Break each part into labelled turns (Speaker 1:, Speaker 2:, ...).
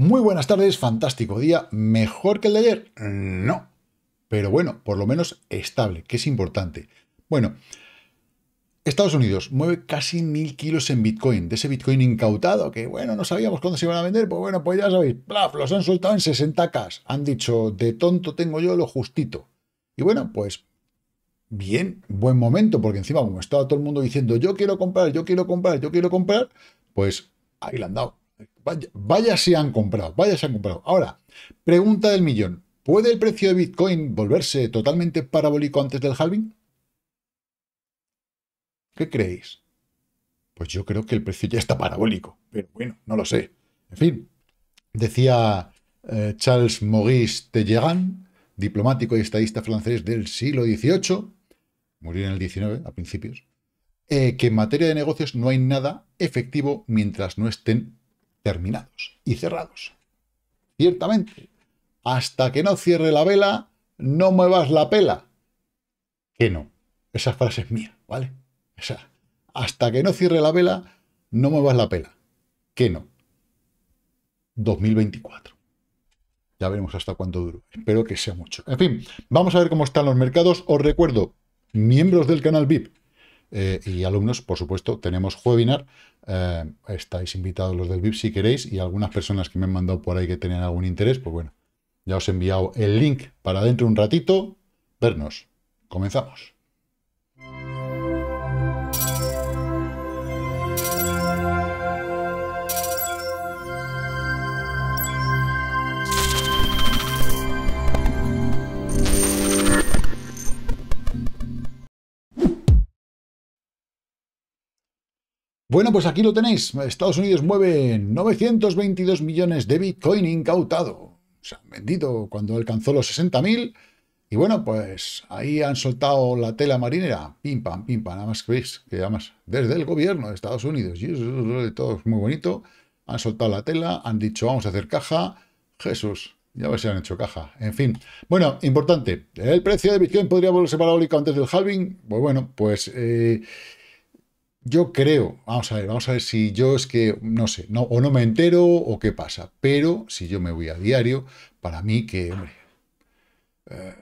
Speaker 1: Muy buenas tardes, fantástico día, mejor que el de ayer. No, pero bueno, por lo menos estable, que es importante. Bueno, Estados Unidos mueve casi mil kilos en Bitcoin, de ese Bitcoin incautado, que bueno, no sabíamos cuándo se iban a vender, pues bueno, pues ya sabéis, los han soltado en 60K. Han dicho, de tonto tengo yo lo justito. Y bueno, pues bien, buen momento, porque encima como estaba todo el mundo diciendo, yo quiero comprar, yo quiero comprar, yo quiero comprar, pues ahí le han dado. Vaya, se si han comprado, vaya si han comprado. Ahora, pregunta del millón. ¿Puede el precio de Bitcoin volverse totalmente parabólico antes del halving? ¿Qué creéis? Pues yo creo que el precio ya está parabólico, pero bueno, no lo sé. En fin, decía eh, Charles Maurice Talleyran, diplomático y estadista francés del siglo XVIII, murió en el XIX a principios, eh, que en materia de negocios no hay nada efectivo mientras no estén terminados y cerrados. Ciertamente, hasta que no cierre la vela, no muevas la pela. Que no, esa frase es mía, ¿vale? Esa, hasta que no cierre la vela, no muevas la pela. Que no. 2024. Ya veremos hasta cuánto duro. Espero que sea mucho. En fin, vamos a ver cómo están los mercados. Os recuerdo, miembros del canal VIP, eh, y alumnos, por supuesto, tenemos webinar. Eh, estáis invitados los del VIP si queréis y algunas personas que me han mandado por ahí que tenían algún interés, pues bueno, ya os he enviado el link para dentro un ratito. Vernos. Comenzamos. Bueno, pues aquí lo tenéis. Estados Unidos mueve 922 millones de Bitcoin incautado. O sea, vendido cuando alcanzó los 60.000. Y bueno, pues ahí han soltado la tela marinera. Pim, pam, pim, pam. Nada más que veis, que además desde el gobierno de Estados Unidos. Y todo es muy bonito. Han soltado la tela, han dicho vamos a hacer caja. Jesús, ya ver si han hecho caja. En fin. Bueno, importante. ¿El precio de Bitcoin podría volverse parabólico antes del halving? Pues bueno, pues... Eh, yo creo, vamos a ver, vamos a ver si yo es que, no sé, no, o no me entero o qué pasa, pero si yo me voy a diario, para mí que, hombre, eh,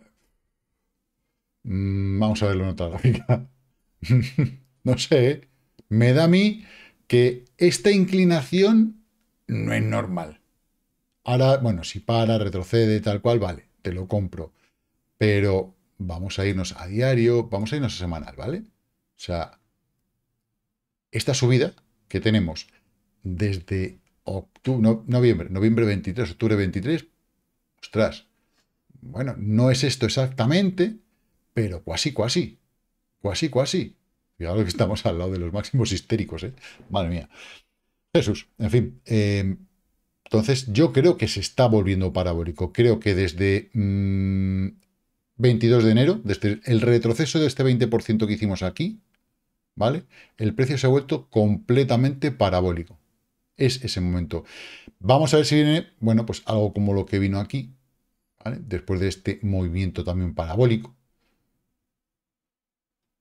Speaker 1: mm, vamos a verlo en otra gráfica, no sé, ¿eh? me da a mí que esta inclinación no es normal. Ahora, bueno, si para, retrocede, tal cual, vale, te lo compro, pero vamos a irnos a diario, vamos a irnos a semanal, ¿vale? O sea, esta subida que tenemos desde octubre, noviembre, noviembre 23, octubre 23, ostras, bueno, no es esto exactamente, pero cuasi, cuasi, cuasi, cuasi. Fijaros que estamos al lado de los máximos histéricos, ¿eh? Madre mía. Jesús, en fin. Em, entonces, yo creo que se está volviendo parabólico. Creo que desde 22 mm, de enero, desde el retroceso de este 20% que hicimos aquí, ¿vale? El precio se ha vuelto completamente parabólico. Es ese momento. Vamos a ver si viene, bueno, pues algo como lo que vino aquí, ¿vale? Después de este movimiento también parabólico.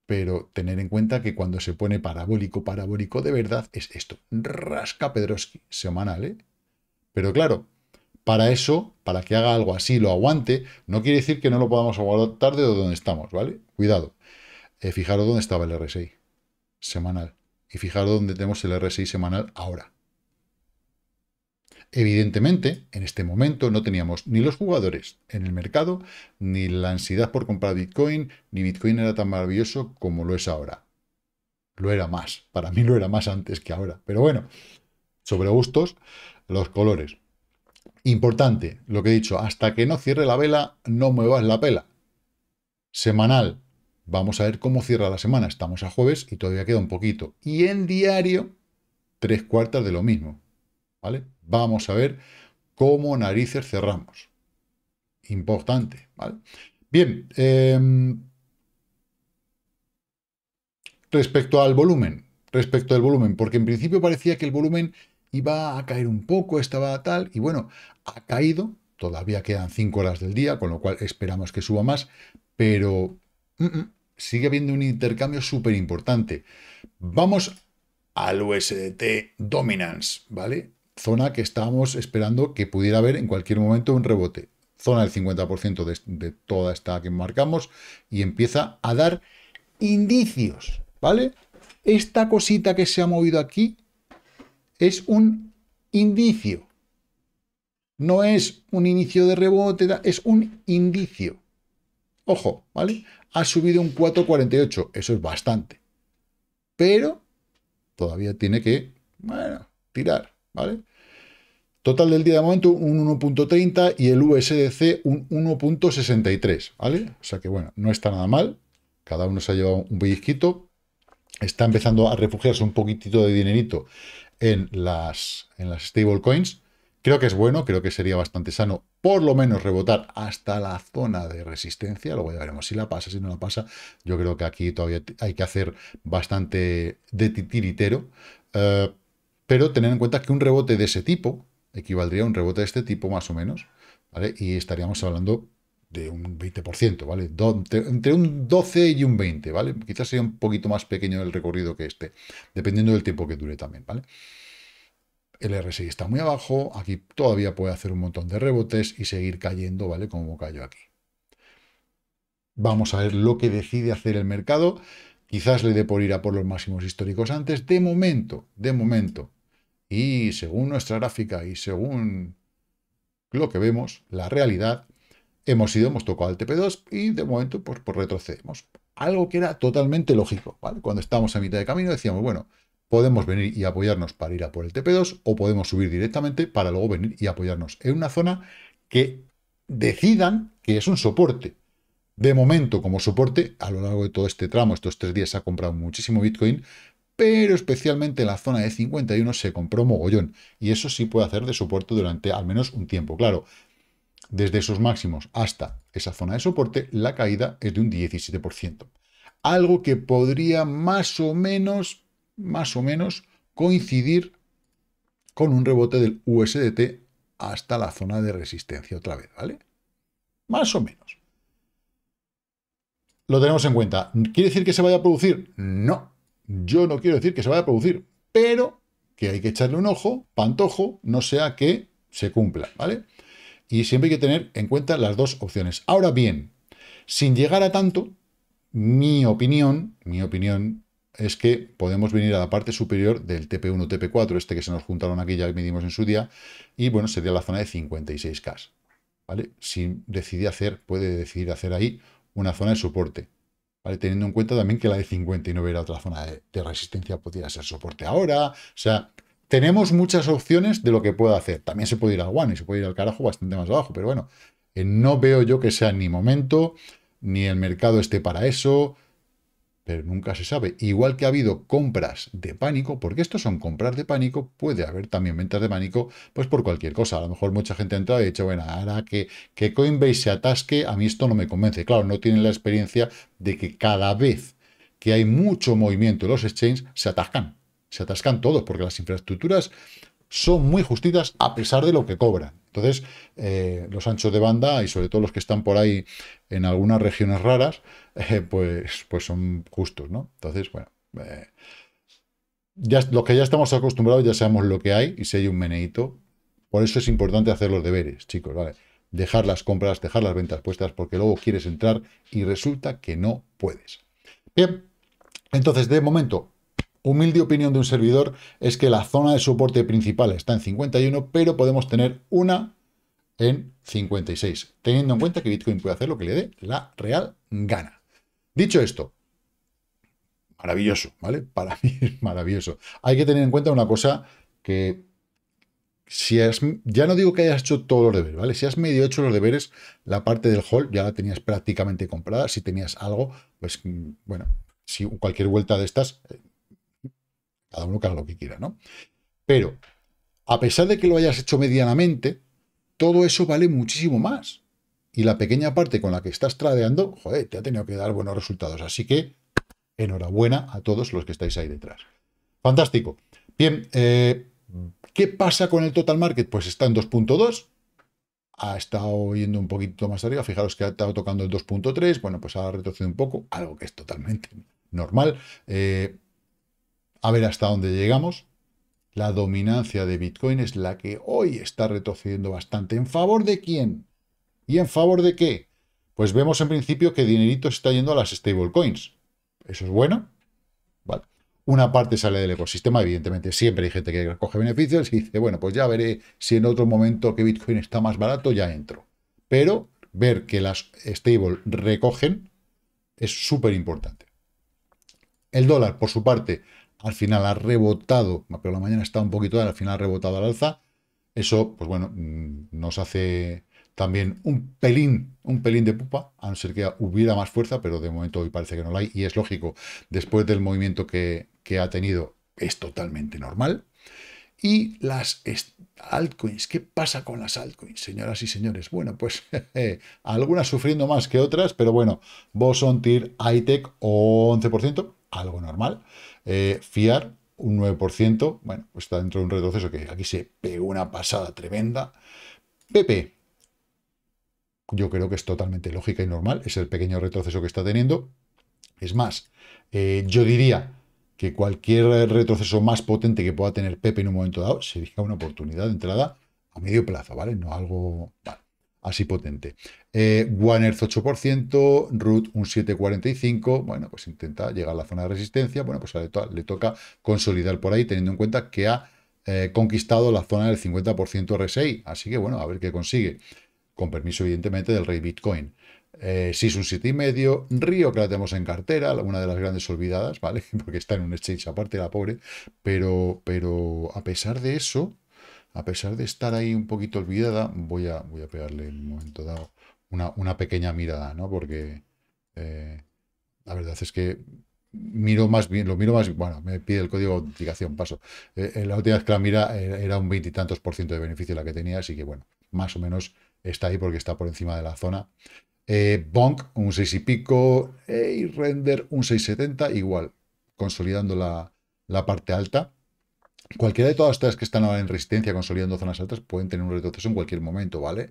Speaker 1: Pero tener en cuenta que cuando se pone parabólico, parabólico de verdad, es esto. Rasca Pedroski, semanal, ¿eh? Pero claro, para eso, para que haga algo así, lo aguante, no quiere decir que no lo podamos aguantar de donde estamos, ¿vale? Cuidado. Eh, fijaros dónde estaba el RSI semanal. Y fijaros dónde tenemos el RSI semanal ahora. Evidentemente, en este momento no teníamos ni los jugadores en el mercado, ni la ansiedad por comprar Bitcoin, ni Bitcoin era tan maravilloso como lo es ahora. Lo era más, para mí lo era más antes que ahora. Pero bueno, sobre gustos, los colores. Importante, lo que he dicho, hasta que no cierre la vela, no muevas la pela. Semanal, Vamos a ver cómo cierra la semana. Estamos a jueves y todavía queda un poquito. Y en diario, tres cuartas de lo mismo. ¿Vale? Vamos a ver cómo narices cerramos. Importante, ¿vale? Bien. Em, respecto al volumen. Respecto al volumen. Porque en principio parecía que el volumen iba a caer un poco, estaba tal. Y bueno, ha caído. Todavía quedan cinco horas del día, con lo cual esperamos que suba más. Pero... Mm, mm, sigue habiendo un intercambio súper importante. Vamos al USDT Dominance, ¿vale? Zona que estábamos esperando que pudiera haber en cualquier momento un rebote. Zona del 50% de, de, toda esta que marcamos y empieza a dar indicios, ¿vale? Esta cosita que se ha movido aquí es un indicio. No es un inicio de rebote, es un indicio. Ojo, ¿vale? ha subido un 4,48. Eso es bastante. Pero todavía tiene que, bueno, tirar, ¿vale? Total del día de momento un 1.30 y el USDC un 1.63, ¿vale? O sea que bueno, no está nada mal. Cada uno se ha llevado un pellizquito. Está empezando a refugiarse un poquitito de dinerito en las, en las stablecoins. Creo que es bueno, creo que sería bastante sano por lo menos rebotar hasta la zona de resistencia, luego ya veremos si la pasa, si no la pasa. Yo creo que aquí todavía hay que hacer bastante de titiritero, eh, pero tener en cuenta que un rebote de ese tipo equivaldría a un rebote de este tipo más o menos, ¿vale? Y estaríamos hablando de un 20%, ¿vale? entre, un 12 y un 20, ¿vale? Quizás sea un poquito más pequeño el recorrido que este, dependiendo del tiempo que dure también, ¿vale? vale el RSI está muy abajo, aquí todavía puede hacer un montón de rebotes y seguir cayendo, ¿vale? Como cayó aquí. Vamos a ver lo que decide hacer el mercado. Quizás le dé por ir a por los máximos históricos antes, de momento, de momento. Y según nuestra gráfica y según lo que vemos, la realidad, hemos ido, hemos tocado al TP2 y de momento pues, pues retrocedemos. Algo que era totalmente lógico, ¿vale? Cuando estábamos a mitad de camino decíamos, bueno, podemos venir y apoyarnos para ir a por el TP2 o podemos subir directamente para luego venir y apoyarnos en una zona que decidan que es un soporte. De momento, como soporte, a lo largo de todo este tramo, estos tres días se ha comprado muchísimo Bitcoin, pero especialmente en la zona de 51 se compró mogollón. Y eso sí puede hacer de soporte durante al menos un tiempo. Claro, desde esos máximos hasta esa zona de soporte, la caída es de un 17%. Algo que podría más o menos más o menos coincidir con un rebote del USDT hasta la zona de resistencia otra vez, ¿vale? Más o menos. Lo tenemos en cuenta. ¿Quiere decir que se vaya a producir? No. Yo no quiero decir que se vaya a producir, pero que hay que echarle un ojo, pantojo, no sea que se cumpla, ¿vale? Y siempre hay que tener en cuenta las dos opciones. Ahora bien, sin llegar a tanto, mi opinión, mi opinión es que podemos venir a la parte superior del TP1, TP4, este que se nos juntaron aquí, ya medimos en su día, y bueno, sería la zona de 56K. ¿vale? Si decide hacer, puede decidir hacer ahí una zona de soporte, ¿vale? Teniendo en cuenta también que la de 59 era otra zona de, resistencia, podría ser soporte ahora, o sea, tenemos muchas opciones de lo que pueda hacer. También se puede ir al one y se puede ir al carajo bastante más abajo, pero bueno, eh, no veo yo que sea ni momento, ni el mercado esté para eso, pero nunca se sabe. Igual que ha habido compras de pánico, porque estos son compras de pánico, puede haber también ventas de pánico, pues por cualquier cosa. A lo mejor mucha gente ha entrado y ha dicho, bueno, ahora que, que Coinbase se atasque, a mí esto no me convence. Claro, no tienen la experiencia de que cada vez que hay mucho movimiento en los exchanges, se atascan. Se atascan todos, porque las infraestructuras son muy justitas a pesar de lo que cobran. Entonces, eh, los anchos de banda y sobre todo los que están por ahí en algunas regiones raras, eh, pues, pues son justos, ¿no? Entonces, bueno, eh, ya, los que ya estamos acostumbrados ya sabemos lo que hay y si hay un meneito. Por eso es importante hacer los deberes, chicos, ¿vale? Dejar las compras, dejar las ventas puestas, porque luego quieres entrar y resulta que no puedes. Bien, entonces de momento humilde opinión de un servidor es que la zona de soporte principal está en 51, pero podemos tener una en 56, teniendo en cuenta que Bitcoin puede hacer lo que le dé la real gana. Dicho esto, maravilloso, ¿vale? Para mí es maravilloso. Hay que tener en cuenta una cosa que si es ya no digo que hayas hecho todos los deberes, ¿vale? Si has medio hecho los deberes, la parte del hall ya la tenías prácticamente comprada. Si tenías algo, pues mm, bueno, si cualquier vuelta de estas, eh, cada uno que lo que quiera, ¿no? Pero, a pesar de que lo hayas hecho medianamente, todo eso vale muchísimo más. Y la pequeña parte con la que estás tradeando, joder, te ha tenido que dar buenos resultados. Así que, enhorabuena a todos los que estáis ahí detrás. Fantástico. Bien, eh, ¿qué pasa con el total market? Pues está en 2.2 ha estado yendo un poquito más arriba, fijaros que ha estado tocando el 2.3, bueno, pues ha retrocedido un poco, algo que es totalmente normal. Eh, a ver hasta dónde llegamos. La dominancia de Bitcoin es la que hoy está retrocediendo bastante. ¿En favor de quién? ¿Y en favor de qué? Pues vemos en principio que dinerito está yendo a las stablecoins. ¿Eso es bueno? Una parte sale del ecosistema, evidentemente. Siempre hay gente que recoge beneficios y dice, bueno, pues ya veré si en otro momento que Bitcoin está más barato, ya entro. Pero ver que las stable recogen es súper importante. El dólar, por su parte, al final ha rebotado, pero la mañana está un poquito, al final ha rebotado al alza. Eso, pues bueno, mm, nos hace también un pelín, un pelín de pupa, a no ser que hubiera más fuerza, pero de momento hoy parece que no la hay, y es lógico, después del movimiento que, ha tenido, es totalmente normal. Y las altcoins, ¿qué pasa con las altcoins, señoras y señores? Bueno, pues algunas sufriendo más que otras, pero bueno, Boson Tier, ITEC, 11%, algo normal. Eh, fiar, un 9%, bueno, está dentro de un retroceso que aquí se pegó una pasada tremenda. PP, yo creo que es totalmente lógica y normal, es el pequeño retroceso que está teniendo. Es más, eh, yo diría que cualquier retroceso más potente que pueda tener Pepe en un momento dado sería una oportunidad de entrada a medio plazo, ¿vale? No algo así potente. Eh, One Earth 8%, Root un 7,45%, bueno, pues intenta llegar a la zona de resistencia, bueno, pues le, toca consolidar por ahí, teniendo en cuenta que ha eh, conquistado la zona del 50% RSI, así que bueno, a ver qué consigue, con permiso evidentemente del rey Bitcoin. Eh, SIS un 7,5, Río, que la tenemos en cartera, una de las grandes olvidadas, ¿vale? Porque está en un exchange aparte, la pobre, pero, pero a pesar de eso, a pesar de estar ahí un poquito olvidada, voy a, voy a pegarle en un momento dado una, pequeña mirada, ¿no? Porque eh, la verdad es que miro más bien, lo miro más, bueno, me pide el código de autenticación, paso. Eh, eh, la última vez que la mira era un veintitantos por ciento de beneficio la que tenía, así que bueno, más o menos está ahí porque está por encima de la zona. Bonk, un 6 y pico, y Render, un 6,70, igual, consolidando la, la parte alta. Cualquiera de todas estas que están ahora en resistencia consolidando zonas altas pueden tener un retroceso en cualquier momento, ¿vale?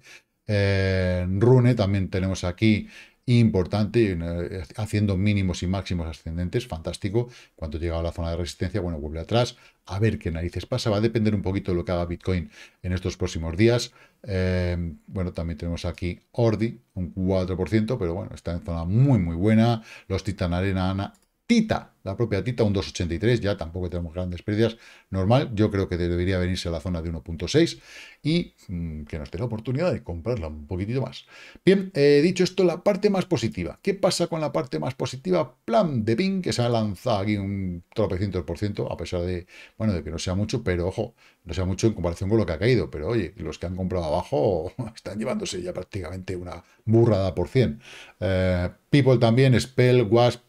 Speaker 1: Rune también tenemos aquí importante, eh, haciendo mínimos y máximos ascendentes, fantástico. Cuando llega a la zona de resistencia, bueno, vuelve atrás, a ver qué narices pasa. Va a depender un poquito de lo que haga Bitcoin en estos próximos días. Em, bueno, también tenemos aquí Ordi, un 4%, pero bueno, está en zona muy, muy buena. Los Titan Arena Tita, la propia Tita, un 2,83, ya tampoco tenemos grandes pérdidas, normal, yo creo que debería venirse a la zona de 1,6 y mm, que nos dé la oportunidad de comprarla un poquitito más. Bien, eh, dicho esto, la parte más positiva. ¿Qué pasa con la parte más positiva? Plan de Bing, que se ha lanzado aquí un tropecientos por ciento, a pesar de, bueno, de que no sea mucho, pero ojo, no sea mucho en comparación con lo que ha caído, pero oye, los que han comprado abajo están llevándose ya prácticamente una burrada por cien. Eh, People también, Spell, Wasp,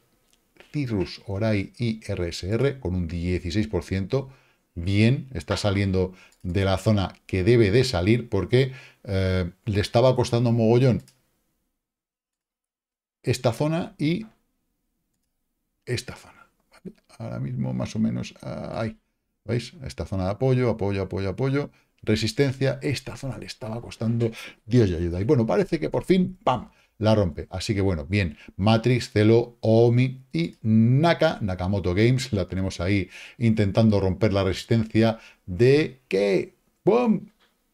Speaker 1: Tirus, Orai y RSR con un 16%. Bien, está saliendo de la zona que debe de salir porque eh, le estaba costando mogollón esta zona y esta zona. Ahora mismo más o menos ah, ahí. ¿Veis? Esta zona de apoyo, apoyo, apoyo, apoyo. Resistencia. Esta zona le estaba costando Dios y ayuda. Y bueno, parece que por fin, ¡pam! la rompe. Así que bueno, bien, Matrix, Celo, Omi y Naka, Nakamoto Games, la tenemos ahí intentando romper la resistencia de que, ¡bum!,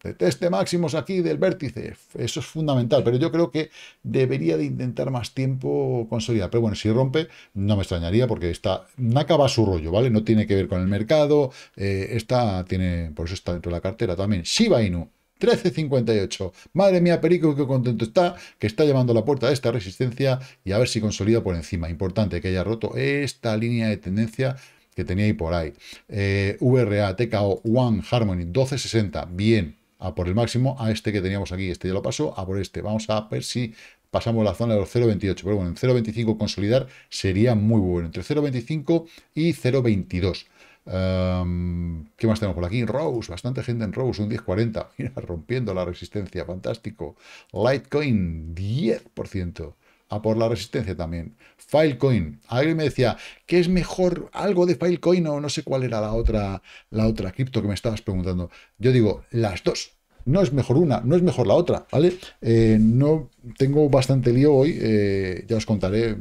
Speaker 1: de máximos aquí del vértice. Eso es fundamental, pero yo creo que debería de intentar más tiempo consolidar. Pero bueno, si rompe, no me extrañaría porque está Naka va a su rollo, ¿vale? No tiene que ver con el mercado, eh, esta tiene, por eso está dentro de la cartera también. Shiba Inu, 13.58. Madre mía, Perico, qué contento está, que está llamando a la puerta de esta resistencia y a ver si consolida por encima. Importante que haya roto esta línea de tendencia que tenía ahí por ahí. Eh, VRA, TKO, One, Harmony, 12.60. Bien, a por el máximo, a este que teníamos aquí. Este ya lo pasó, a por este. Vamos a ver si pasamos la zona de los 0.28. Pero bueno, en 0.25 consolidar sería muy bueno. Entre 0.25 y 0.22. Em, ¿Qué más tenemos por aquí? Rose, bastante gente en Rose, un 10.40. Mira, rompiendo la resistencia, fantástico. Litecoin, 10%. A ah, por la resistencia también. Filecoin. Alguien me decía, ¿qué es mejor algo de Filecoin o no sé cuál era la otra, la otra cripto que me estabas preguntando? Yo digo, las dos. No es mejor una, no es mejor la otra, ¿vale? Eh, no tengo bastante lío hoy, eh, ya os contaré,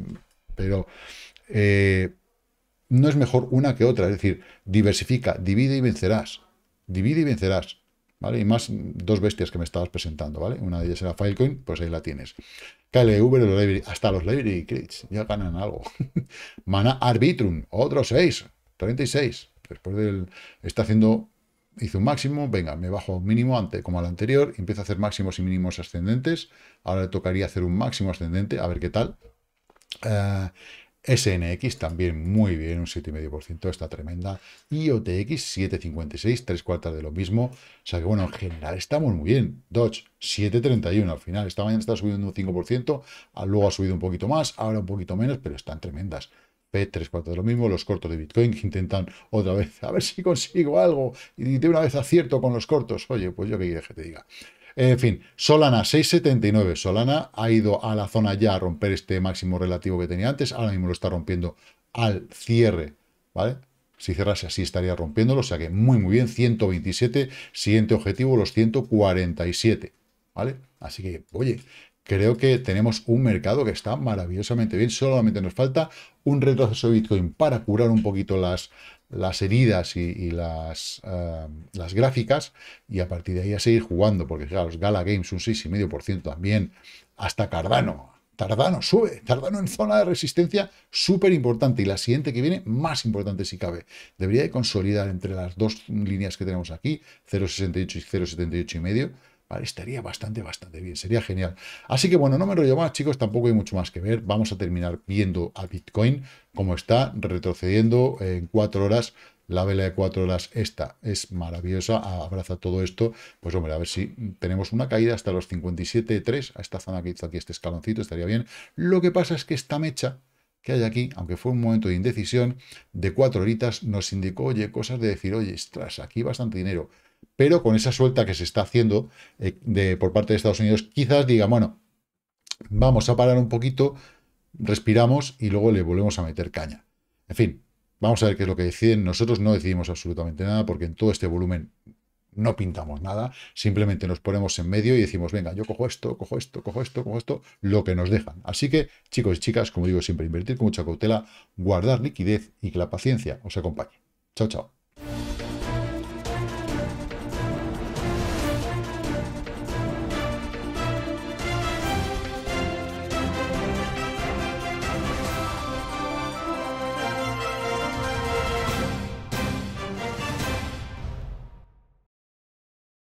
Speaker 1: pero eh, no es mejor una que otra. Es decir, diversifica, divide y vencerás. Divide y vencerás. ¿Vale? Y más dos bestias que me estabas presentando, ¿vale? Una de ellas era Filecoin, pues ahí la tienes. KLV, hasta los library Crits, ya ganan algo. Mana Arbitrum, otro 6, 36. Después del... está haciendo... Hizo un máximo, venga, me bajo mínimo ante, como al anterior, empiezo a hacer máximos y mínimos ascendentes. Ahora le tocaría hacer un máximo ascendente, a ver qué tal. Eh, SNX también muy bien, un 7,5%, está tremenda. Y OTX 7,56, tres cuartas de lo mismo. O sea que bueno, en general estamos muy bien. Dodge 7,31 al final. Esta mañana está subiendo un 5%, ah, luego ha subido un poquito más, ahora un poquito menos, pero están tremendas. P, tres cuartas de lo mismo. Los cortos de Bitcoin intentan otra vez, a ver si consigo algo. Y de una vez acierto con los cortos. Oye, pues yo qué quieres que te diga. En fin, Solana 6,79. Solana ha ido a la zona ya a romper este máximo relativo que tenía antes. Ahora mismo lo está rompiendo al cierre, ¿vale? Si cerrase así estaría rompiéndolo, o sea que muy muy bien, 127, siguiente objetivo los 147, ¿vale? Así que, oye, creo que tenemos un mercado que está maravillosamente bien. Solamente nos falta un retroceso de Bitcoin para curar un poquito las, las heridas y, las, eh, las gráficas y a partir de ahí a seguir jugando, porque claro, los Gala Games un 6,5% también, hasta Cardano. Cardano sube, Cardano en zona de resistencia súper importante y la siguiente que viene más importante si cabe. Debería de consolidar entre las dos líneas que tenemos aquí, 0,68 y 0,78 y medio Estaría bastante, bastante bien, sería genial. Así que bueno, no me enrollo más, chicos, tampoco hay mucho más que ver. Vamos a terminar viendo a Bitcoin como está retrocediendo en cuatro horas. La vela de cuatro horas, esta es maravillosa, abraza todo esto. Pues hombre, a ver si tenemos una caída hasta los 57.3, a esta zona que está aquí este escaloncito, estaría bien. Lo que pasa es que esta mecha, que hay aquí, aunque fue un momento de indecisión, de cuatro horitas nos indicó, oye, cosas de decir, oye, estás aquí bastante dinero pero con esa suelta que se está haciendo eh, de, por parte de Estados Unidos, quizás diga, bueno, vamos a parar un poquito, respiramos y luego le volvemos a meter caña. En fin, vamos a ver qué es lo que deciden. Nosotros no decidimos absolutamente nada porque en todo este volumen no pintamos nada, simplemente nos ponemos en medio y decimos, venga, yo cojo esto, cojo esto, cojo esto, cojo esto, lo que nos dejan. Así que, chicos y chicas, como digo siempre, invertir con mucha cautela, guardar liquidez y que la paciencia os acompañe. Chao, chao.